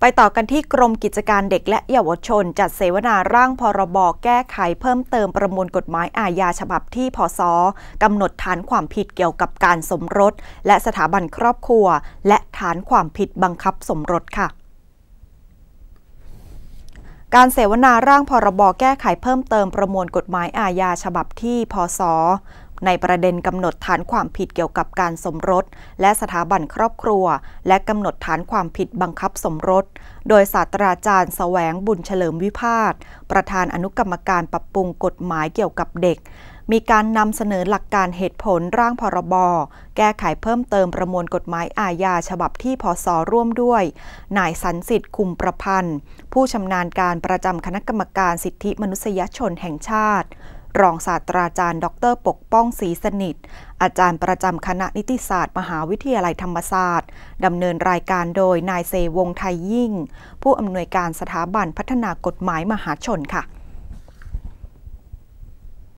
ไปต่อกันที่กรมกิจการเด็กและเยาวชน จัดเสวนาร่างพรบแก้ไข เพิ่มเติมประมวลกฎหมายอาญาฉบับที่พศกำหนดฐานความผิดเกี่ยวกับการสมรส และสถาบันครอบครัว และฐานความผิดบังคับสมรสค่ะ การเสวนาร่างพรบแก้ไขเพิ่มเติมประมวลกฎหมายอาญาฉบับที่พศในประเด็นกำหนดฐานความผิดเกี่ยวกับการสมรส และสถาบันครอบครัว และกำหนดฐานความผิดบังคับสมรสโดยศาสตราจารย์สแสวงบุญเฉลิมวิพาสประธานอนุกรรมการปรับปรุงกฎหมายเกี่ยวกับเด็ก มีการนำเสนอหลักการเหตุผลร่างพรบแก้ไขเพิ่มเติมประมวลกฎหมายอาญาฉบับที่พศร่วมด้วยนายสันสิทธิ์คุมประพันธ์ ผู้ชำนาญการประจำคณะกรรมการสิทธิมนุษยชนแห่งชาติรองศาสตราจารย์ ดรปกป้องศรีสนิท อาจารย์ประจำคณะนิติศาสตร์มหาวิทยาลัยธรรมศาสตร์ดำเนินรายการโดยนายเซวงไทยยิ่ง ผู้อำนวยการสถาบันพัฒนากฎหมายมหาชนค่ะ